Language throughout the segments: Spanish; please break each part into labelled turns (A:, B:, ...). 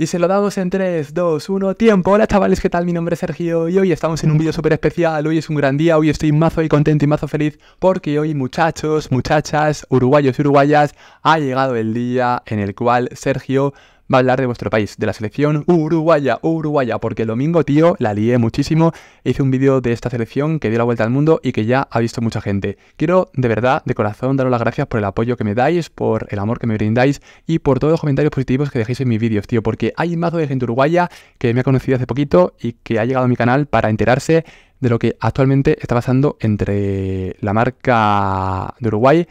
A: Y se lo damos en 3, 2, 1, tiempo. Hola chavales, ¿qué tal? Mi nombre es Sergio y hoy estamos en un vídeo súper especial. Hoy es un gran día, hoy estoy mazo y contento y mazo feliz porque hoy muchachos, muchachas, uruguayos y uruguayas, ha llegado el día en el cual Sergio va a hablar de vuestro país, de la selección uruguaya, uruguaya, porque el domingo, tío, la lié muchísimo, hice un vídeo de esta selección que dio la vuelta al mundo y que ya ha visto mucha gente. Quiero de verdad, de corazón, daros las gracias por el apoyo que me dais, por el amor que me brindáis y por todos los comentarios positivos que dejéis en mis vídeos, tío, porque hay mazo de gente uruguaya que me ha conocido hace poquito y que ha llegado a mi canal para enterarse de lo que actualmente está pasando entre la marca de Uruguay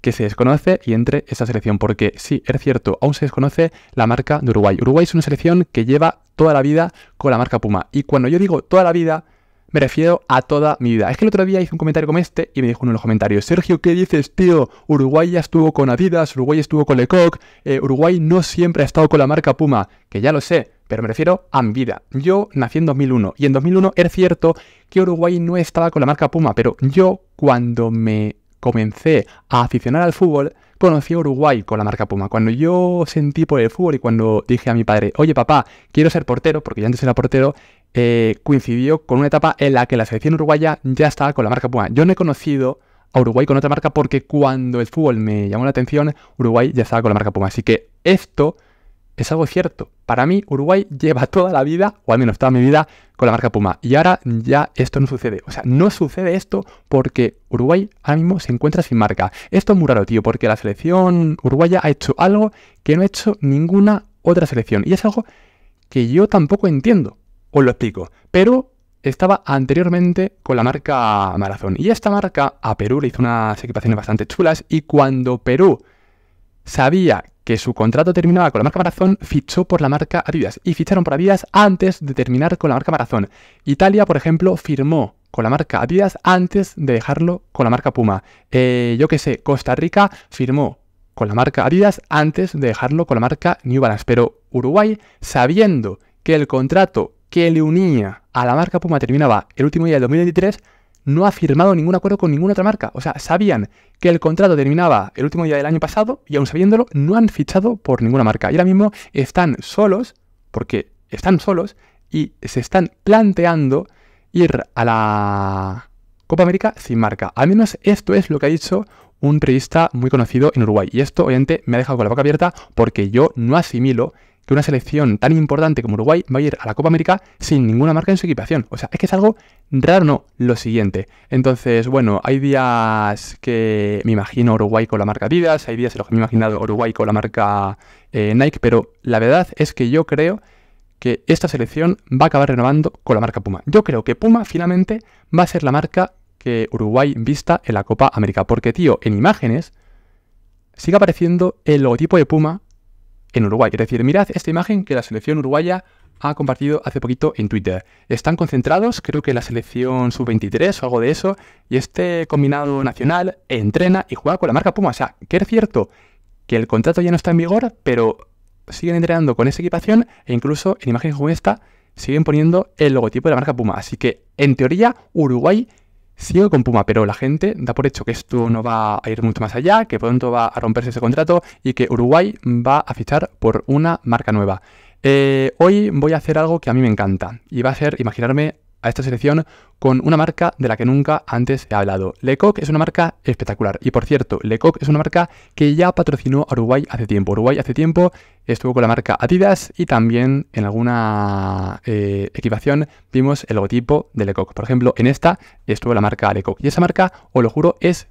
A: que se desconoce y entre esa selección, porque sí, es cierto, aún se desconoce la marca de Uruguay. Uruguay es una selección que lleva toda la vida con la marca Puma. Y cuando yo digo toda la vida, me refiero a toda mi vida. Es que el otro día hice un comentario como este y me dijo uno en los comentarios, Sergio, ¿qué dices, tío? Uruguay ya estuvo con Adidas, Uruguay estuvo con Lecoq, eh, Uruguay no siempre ha estado con la marca Puma, que ya lo sé, pero me refiero a mi vida. Yo nací en 2001 y en 2001 es cierto que Uruguay no estaba con la marca Puma, pero yo cuando me comencé a aficionar al fútbol, conocí a Uruguay con la marca Puma. Cuando yo sentí por el fútbol y cuando dije a mi padre, oye papá, quiero ser portero, porque ya antes era portero, eh, coincidió con una etapa en la que la selección uruguaya ya estaba con la marca Puma. Yo no he conocido a Uruguay con otra marca porque cuando el fútbol me llamó la atención, Uruguay ya estaba con la marca Puma. Así que esto es algo cierto. Para mí, Uruguay lleva toda la vida, o al menos toda mi vida, con la marca Puma. Y ahora ya esto no sucede. O sea, no sucede esto porque Uruguay ahora mismo se encuentra sin marca. Esto es muy raro, tío, porque la selección uruguaya ha hecho algo que no ha hecho ninguna otra selección. Y es algo que yo tampoco entiendo. Os lo explico. Pero estaba anteriormente con la marca Marazón. Y esta marca a Perú le hizo unas equipaciones bastante chulas. Y cuando Perú sabía que su contrato terminaba con la marca Marazón, fichó por la marca Adidas y ficharon por Adidas antes de terminar con la marca Marazón. Italia, por ejemplo, firmó con la marca Adidas antes de dejarlo con la marca Puma. Eh, yo qué sé, Costa Rica firmó con la marca Adidas antes de dejarlo con la marca New Balance. Pero Uruguay, sabiendo que el contrato que le unía a la marca Puma terminaba el último día del 2023, no ha firmado ningún acuerdo con ninguna otra marca. O sea, sabían que el contrato terminaba el último día del año pasado y aún sabiéndolo, no han fichado por ninguna marca. Y ahora mismo están solos, porque están solos y se están planteando ir a la Copa América sin marca. Al menos esto es lo que ha dicho un periodista muy conocido en Uruguay. Y esto, obviamente, me ha dejado con la boca abierta porque yo no asimilo que una selección tan importante como Uruguay va a ir a la Copa América sin ninguna marca en su equipación. O sea, es que es algo raro, no, lo siguiente. Entonces, bueno, hay días que me imagino Uruguay con la marca Adidas, hay días en los que me he imaginado Uruguay con la marca eh, Nike, pero la verdad es que yo creo que esta selección va a acabar renovando con la marca Puma. Yo creo que Puma finalmente va a ser la marca que Uruguay vista en la Copa América, porque tío, en imágenes sigue apareciendo el logotipo de Puma en Uruguay. Es decir, mirad esta imagen que la selección uruguaya ha compartido hace poquito en Twitter. Están concentrados, creo que la selección sub-23 o algo de eso, y este combinado nacional entrena y juega con la marca Puma. O sea, que es cierto que el contrato ya no está en vigor, pero siguen entrenando con esa equipación e incluso en imagen como esta siguen poniendo el logotipo de la marca Puma. Así que, en teoría, Uruguay sigo con Puma, pero la gente da por hecho que esto no va a ir mucho más allá, que pronto va a romperse ese contrato y que Uruguay va a fichar por una marca nueva. Eh, hoy voy a hacer algo que a mí me encanta y va a ser imaginarme a esta selección con una marca de la que nunca antes he hablado. Lecoq es una marca espectacular. Y por cierto, Lecoq es una marca que ya patrocinó a Uruguay hace tiempo. Uruguay hace tiempo estuvo con la marca Adidas y también en alguna eh, equipación vimos el logotipo de Lecoq. Por ejemplo, en esta estuvo la marca Lecoq. Y esa marca, os lo juro, es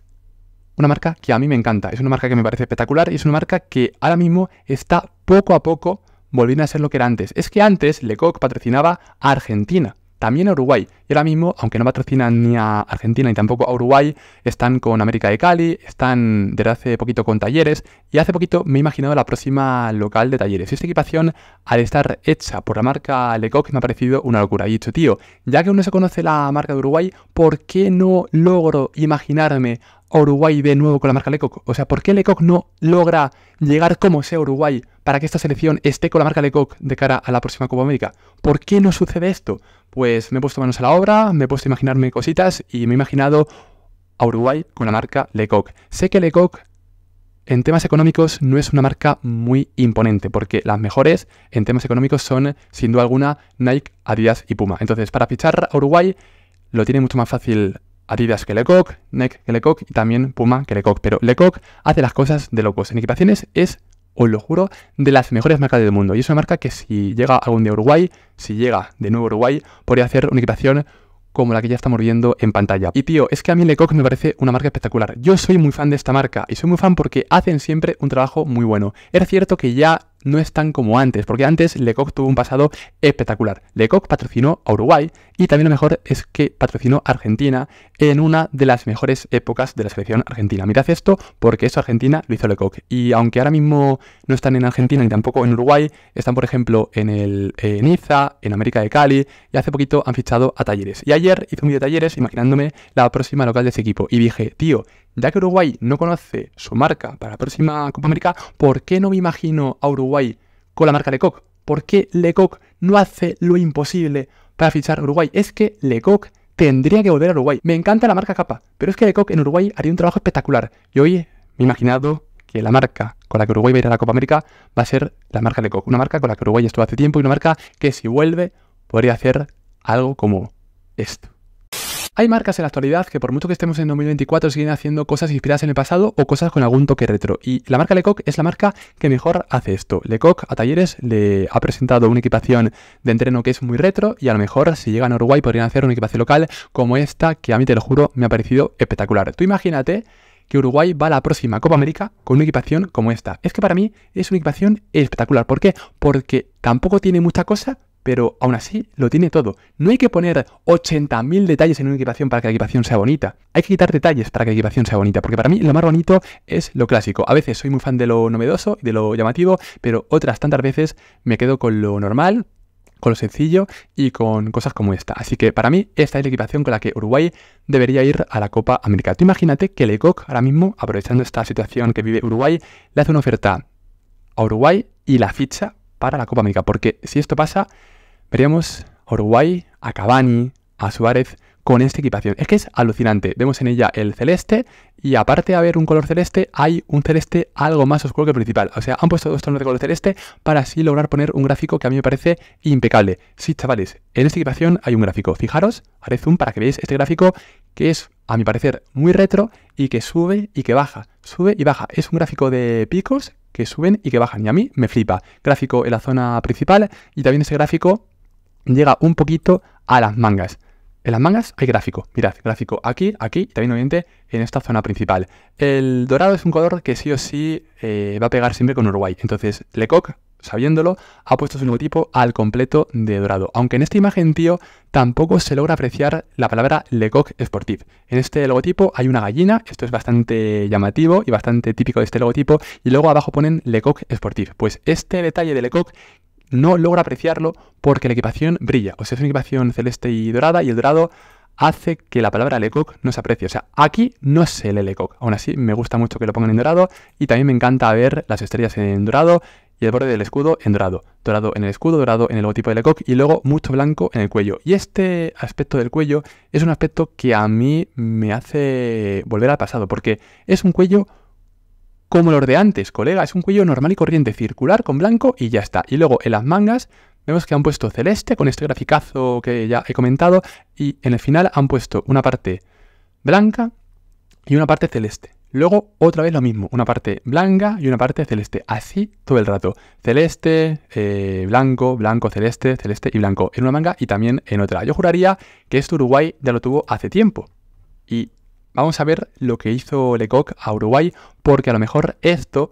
A: una marca que a mí me encanta. Es una marca que me parece espectacular y es una marca que ahora mismo está poco a poco volviendo a ser lo que era antes. Es que antes Lecoq patrocinaba a Argentina también a Uruguay. Y ahora mismo, aunque no patrocinan ni a Argentina ni tampoco a Uruguay, están con América de Cali, están desde hace poquito con Talleres y hace poquito me he imaginado la próxima local de Talleres. y Esta equipación, al estar hecha por la marca Lecoq, me ha parecido una locura. Y he dicho, tío, ya que uno se conoce la marca de Uruguay, ¿por qué no logro imaginarme Uruguay de nuevo con la marca Lecoq? O sea, ¿por qué Lecoq no logra llegar como sea Uruguay para que esta selección esté con la marca Lecoq de cara a la próxima Copa América? ¿Por qué no sucede esto? Pues me he puesto manos a la obra, me he puesto a imaginarme cositas y me he imaginado a Uruguay con la marca Lecoq. Sé que Lecoq en temas económicos no es una marca muy imponente, porque las mejores en temas económicos son, sin duda alguna, Nike, Adidas y Puma. Entonces, para fichar a Uruguay lo tiene mucho más fácil Adidas que Lecoq, Nike que Lecoq y también Puma que Lecoq. Pero Lecoq hace las cosas de locos. En equipaciones es, os lo juro, de las mejores marcas del mundo. Y es una marca que si llega algún día a Uruguay, si llega de nuevo a Uruguay, podría hacer una equipación como la que ya estamos viendo en pantalla. Y tío, es que a mí Lecoq me parece una marca espectacular. Yo soy muy fan de esta marca y soy muy fan porque hacen siempre un trabajo muy bueno. Es cierto que ya no es tan como antes, porque antes Lecoq tuvo un pasado espectacular. Lecoq patrocinó a Uruguay y también lo mejor es que patrocinó a Argentina en una de las mejores épocas de la selección argentina. Mirad esto porque eso Argentina lo hizo Lecoq. Y aunque ahora mismo no están en Argentina ni tampoco en Uruguay, están por ejemplo en el en en América de Cali y hace poquito han fichado a Talleres. Y ayer hice un vídeo de Talleres imaginándome la próxima local de ese equipo y dije, tío, ya que Uruguay no conoce su marca para la próxima Copa América, ¿por qué no me imagino a Uruguay con la marca Lecoq? ¿Por qué Lecoq no hace lo imposible para fichar a Uruguay? Es que Lecoq tendría que volver a Uruguay. Me encanta la marca capa, pero es que Lecoq en Uruguay haría un trabajo espectacular. Y hoy me he imaginado que la marca con la que Uruguay va a ir a la Copa América va a ser la marca Lecoq. Una marca con la que Uruguay estuvo hace tiempo y una marca que si vuelve podría hacer algo como esto. Hay marcas en la actualidad que por mucho que estemos en 2024 siguen haciendo cosas inspiradas en el pasado o cosas con algún toque retro. Y la marca Lecoq es la marca que mejor hace esto. Lecoq a talleres le ha presentado una equipación de entreno que es muy retro y a lo mejor si llegan a Uruguay podrían hacer una equipación local como esta que a mí te lo juro me ha parecido espectacular. Tú imagínate que Uruguay va a la próxima Copa América con una equipación como esta. Es que para mí es una equipación espectacular. ¿Por qué? Porque tampoco tiene mucha cosa, pero aún así lo tiene todo. No hay que poner 80.000 detalles en una equipación para que la equipación sea bonita. Hay que quitar detalles para que la equipación sea bonita, porque para mí lo más bonito es lo clásico. A veces soy muy fan de lo novedoso y de lo llamativo, pero otras tantas veces me quedo con lo normal, con lo sencillo y con cosas como esta. Así que para mí esta es la equipación con la que Uruguay debería ir a la Copa América. Tú imagínate que Lecoq ahora mismo, aprovechando esta situación que vive Uruguay, le hace una oferta a Uruguay y la ficha para la Copa América. Porque si esto pasa, veríamos a Uruguay, a Cavani, a Suárez con esta equipación. Es que es alucinante. Vemos en ella el celeste y aparte de haber un color celeste, hay un celeste algo más oscuro que el principal. O sea, han puesto dos tonos de color celeste para así lograr poner un gráfico que a mí me parece impecable. Sí, chavales, en esta equipación hay un gráfico. Fijaros, haré zoom para que veáis este gráfico que es, a mi parecer, muy retro y que sube y que baja. Sube y baja. Es un gráfico de picos que suben y que bajan. Y a mí me flipa. Gráfico en la zona principal y también ese gráfico llega un poquito a las mangas. En las mangas hay gráfico. Mirad, gráfico aquí, aquí y también obviamente en esta zona principal. El dorado es un color que sí o sí eh, va a pegar siempre con Uruguay. Entonces, Lecoq sabiéndolo, ha puesto su logotipo al completo de dorado. Aunque en esta imagen, tío, tampoco se logra apreciar la palabra Lecoq Sportif. En este logotipo hay una gallina, esto es bastante llamativo y bastante típico de este logotipo, y luego abajo ponen Lecoq Sportif. Pues este detalle de Lecoq no logra apreciarlo porque la equipación brilla. O sea, es una equipación celeste y dorada y el dorado hace que la palabra Lecoq no se aprecie. O sea, aquí no se lee Lecoq. Aún así, me gusta mucho que lo pongan en dorado y también me encanta ver las estrellas en dorado y el borde del escudo en dorado. Dorado en el escudo, dorado en el logotipo de Lecoq y luego mucho blanco en el cuello. Y este aspecto del cuello es un aspecto que a mí me hace volver al pasado, porque es un cuello como los de antes, colega. Es un cuello normal y corriente, circular, con blanco y ya está. Y luego en las mangas vemos que han puesto celeste con este graficazo que ya he comentado y en el final han puesto una parte blanca y una parte celeste. Luego otra vez lo mismo, una parte blanca y una parte celeste, así todo el rato. Celeste, eh, blanco, blanco, celeste, celeste y blanco en una manga y también en otra. Yo juraría que esto Uruguay ya lo tuvo hace tiempo. Y vamos a ver lo que hizo Lecoq a Uruguay, porque a lo mejor esto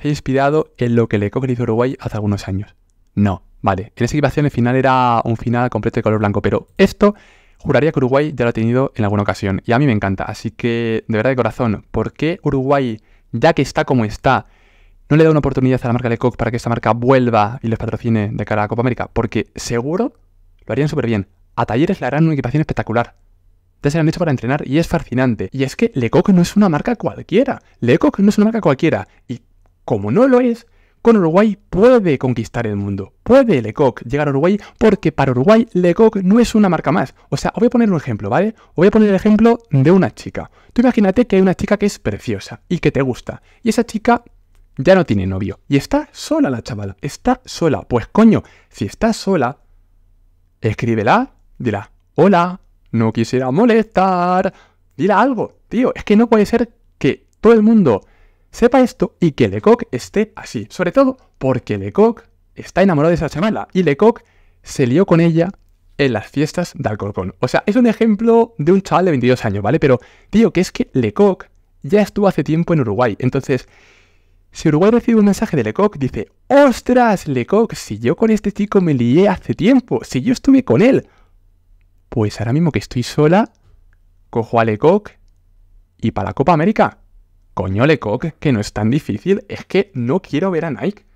A: se ha inspirado en lo que Lecoq le hizo a Uruguay hace algunos años. No, vale, en esa equipación el final era un final completo de color blanco, pero esto juraría que Uruguay ya lo ha tenido en alguna ocasión. Y a mí me encanta. Así que, de verdad de corazón, ¿por qué Uruguay, ya que está como está, no le da una oportunidad a la marca Lecoq para que esta marca vuelva y les patrocine de cara a Copa América? Porque seguro lo harían súper bien. A Talleres le harán una equipación espectacular. Ya se la han hecho para entrenar y es fascinante. Y es que Lecoq no es una marca cualquiera. Le Lecoq no es una marca cualquiera. Y como no lo es, con Uruguay puede conquistar el mundo. Puede Lecoq llegar a Uruguay porque para Uruguay Lecoq no es una marca más. O sea, os voy a poner un ejemplo, ¿vale? Os voy a poner el ejemplo de una chica. Tú imagínate que hay una chica que es preciosa y que te gusta. Y esa chica ya no tiene novio. Y está sola la chavala. Está sola. Pues coño, si está sola, escríbela, dirá, hola, no quisiera molestar. Dile algo, tío. Es que no puede ser que todo el mundo sepa esto y que Lecoq esté así. Sobre todo porque Lecoq está enamorado de esa chamala y Lecoq se lió con ella en las fiestas de Alcorcón. O sea, es un ejemplo de un chaval de 22 años, ¿vale? Pero, tío, que es que Lecoq ya estuvo hace tiempo en Uruguay. Entonces, si Uruguay recibe un mensaje de Lecoq, dice, ostras, Lecoq, si yo con este chico me lié hace tiempo, si yo estuve con él, pues ahora mismo que estoy sola, cojo a Lecoq y para la Copa América Coño, Lecoq, que no es tan difícil. Es que no quiero ver a Nike.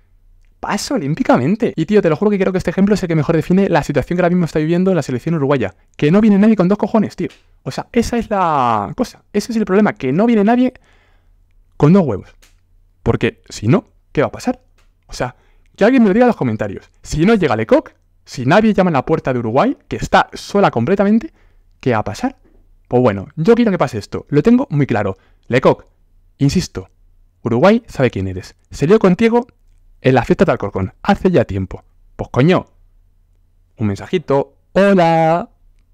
A: Paso olímpicamente. Y tío, te lo juro que creo que este ejemplo es el que mejor define la situación que ahora mismo está viviendo la selección uruguaya. Que no viene nadie con dos cojones, tío. O sea, esa es la cosa. Ese es el problema, que no viene nadie con dos huevos. Porque si no, ¿qué va a pasar? O sea, que alguien me lo diga en los comentarios. Si no llega Lecoq, si nadie llama a la puerta de Uruguay, que está sola completamente, ¿qué va a pasar? Pues bueno, yo quiero que pase esto. Lo tengo muy claro. Lecoq, Insisto, Uruguay sabe quién eres. Se contigo en la fiesta de Alcorcón, hace ya tiempo. Pues coño, un mensajito, hola,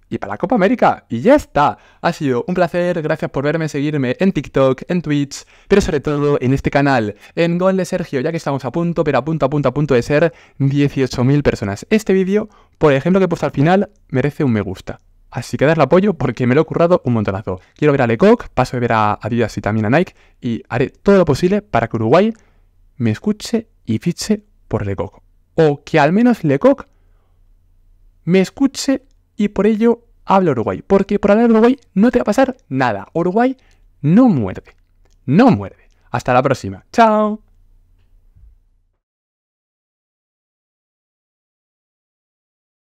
A: y para la Copa América, y ya está. Ha sido un placer, gracias por verme, seguirme en TikTok, en Twitch, pero sobre todo en este canal, en Gol de Sergio, ya que estamos a punto, pero a punto, a punto, a punto de ser 18.000 personas. Este vídeo, por ejemplo, que he puesto al final, merece un me gusta. Así que darle apoyo porque me lo he currado un montonazo. Quiero ver a Lecoq, paso a ver a Adidas y también a Nike y haré todo lo posible para que Uruguay me escuche y fiche por Lecoq. O que al menos Lecoq me escuche y por ello hable Uruguay. Porque por hablar Uruguay no te va a pasar nada. Uruguay no muerde. No muerde. Hasta la próxima. Chao.